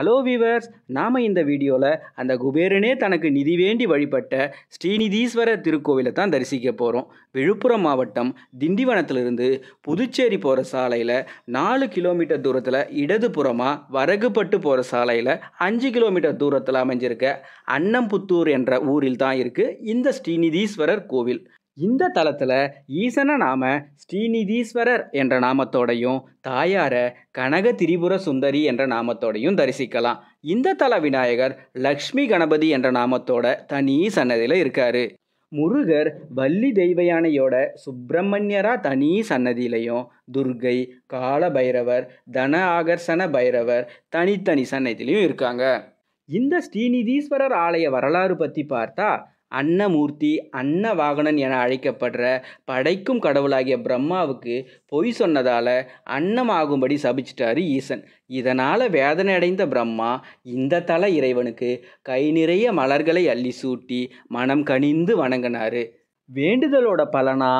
hello viewers நாம் இந்த வீடியோவில் அந்த குபேரனே தனக்கு நிதி வேண்டி வழிபட்ட ஸ்ரீநிதீஸ்வரர் திருக்கோவிலை தான் தரிசிக்க போகிறோம் விழுப்புரம் மாவட்டம் திண்டிவனத்திலிருந்து புதுச்சேரி போகிற சாலையில் நாலு கிலோமீட்டர் தூரத்தில் இடதுபுறமாக வரகுப்பட்டு போகிற சாலையில் அஞ்சு கிலோமீட்டர் தூரத்தில் அமைஞ்சிருக்க அன்னம்புத்தூர் என்ற ஊரில் தான் இருக்குது இந்த ஸ்ரீநிதீஸ்வரர் கோவில் இந்த தலத்தில் ஈசனை நாம ஸ்ரீநிதீஸ்வரர் என்ற நாமத்தோடையும் தாயாரை கனக திரிபுர சுந்தரி என்ற நாமத்தோடையும் தரிசிக்கலாம் இந்த தல விநாயகர் லக்ஷ்மி கணபதி என்ற நாமத்தோட தனி சன்னதியில் இருக்கார் முருகர் வள்ளி தெய்வயானையோட சுப்பிரமணியரா தனி சன்னதியிலையும் துர்கை கால பைரவர் தன ஆகர்ஷண பைரவர் தனித்தனி சன்னதியிலையும் இருக்காங்க இந்த ஸ்ரீநிதீஸ்வரர் ஆலய வரலாறு பற்றி பார்த்தா அன்னமூர்த்தி அன்னவாகனன் என அழைக்கப்படுற படைக்கும் கடவுளாகிய பிரம்மாவுக்கு பொய் சொன்னதால் அன்னமாகும்படி சபிச்சிட்டாரு ஈசன் இதனால் வேதனை அடைந்த பிரம்மா இந்த தல இறைவனுக்கு கை நிறைய மலர்களை அள்ளி சூட்டி மனம் கனிந்து வணங்கினார் வேண்டுதலோட பலனா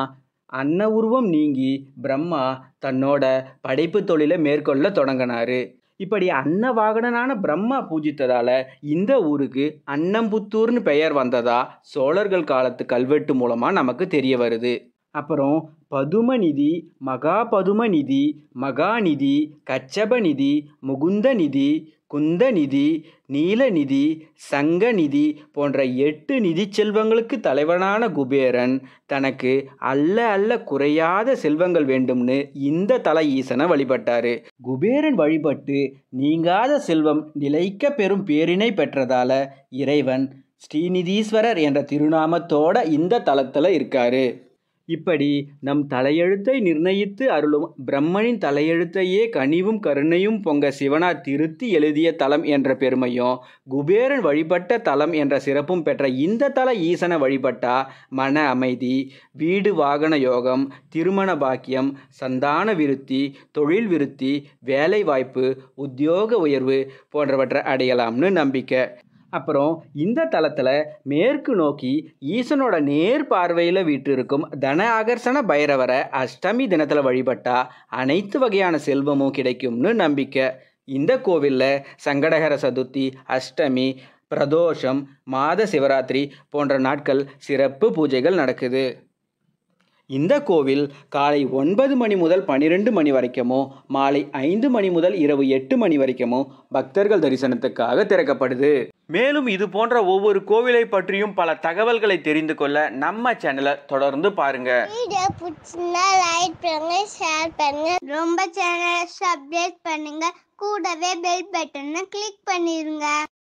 அன்ன உருவம் நீங்கி பிரம்மா தன்னோட படைப்பு தொழிலை மேற்கொள்ள தொடங்கினார் இப்படி அன்ன வாகனனான பிரம்மா பூஜித்ததால இந்த ஊருக்கு அன்னம்புத்தூர்னு பெயர் வந்ததா சோழர்கள் காலத்து கல்வெட்டு மூலமாக நமக்கு தெரிய வருது அப்புறம் பதுமநிதி மகாபதுமநிதி மகாநிதி கச்சபநிதி முகுந்தநிதி குந்த நிதி நீலநிதி சங்கநிதி போன்ற எட்டு நிதி செல்வங்களுக்கு தலைவனான குபேரன் தனக்கு அல்ல அல்ல குறையாத செல்வங்கள் வேண்டும்னு இந்த தல ஈசனை வழிபட்டார் குபேரன் வழிபட்டு நீங்காத செல்வம் நிலைக்க பெறும் பேரினை பெற்றதால இறைவன் ஸ்ரீநிதீஸ்வரர் என்ற திருநாமத்தோட இந்த தலத்தில் இருக்காரு இப்படி நம் தலையெழுத்தை நிர்ணயித்து அருளும் பிரம்மனின் தலையெழுத்தையே கனிவும் கருணையும் பொங்க சிவனா திருத்தி எழுதிய தலம் என்ற பெருமையும் குபேரன் வழிபட்ட தலம் என்ற சிறப்பும் பெற்ற இந்த தல ஈசனை வழிபட்டா மன அமைதி வீடு வாகன யோகம் திருமண பாக்கியம் சந்தான விருத்தி தொழில் விருத்தி வேலை வாய்ப்பு உத்தியோக உயர்வு போன்றவற்றை அடையலாம்னு நம்பிக்கை அப்புறம் இந்த தளத்தில் மேற்கு நோக்கி ஈசனோட நேர் பார்வையில் வீற்றிருக்கும் தன ஆகர்ஷண பைரவரை அஷ்டமி தினத்தில் வழிபட்டால் அனைத்து வகையான செல்வமும் கிடைக்கும்னு நம்பிக்கை இந்த கோவிலில் சங்கடகர சதுர்த்தி அஷ்டமி பிரதோஷம் மாத சிவராத்திரி போன்ற நாட்கள் சிறப்பு பூஜைகள் நடக்குது இந்த கோவில் காலை ஒன்பது மணி முதல் பன்னிரெண்டு மணி வரைக்குமோ மாலை ஐந்து மணி முதல் இரவு எட்டு மணி வரைக்குமோ பக்தர்கள் தரிசனத்துக்காக திறக்கப்படுது மேலும் இது போன்ற ஒவ்வொரு கோவிலை பற்றியும் பல தகவல்களை தெரிந்து கொள்ள நம்ம சேனலை தொடர்ந்து பாருங்க ரொம்ப சேனலை சப்ஸ்கிரைப் பண்ணுங்க கூடவே பெல் பட்டனை கிளிக் பண்ணிருங்க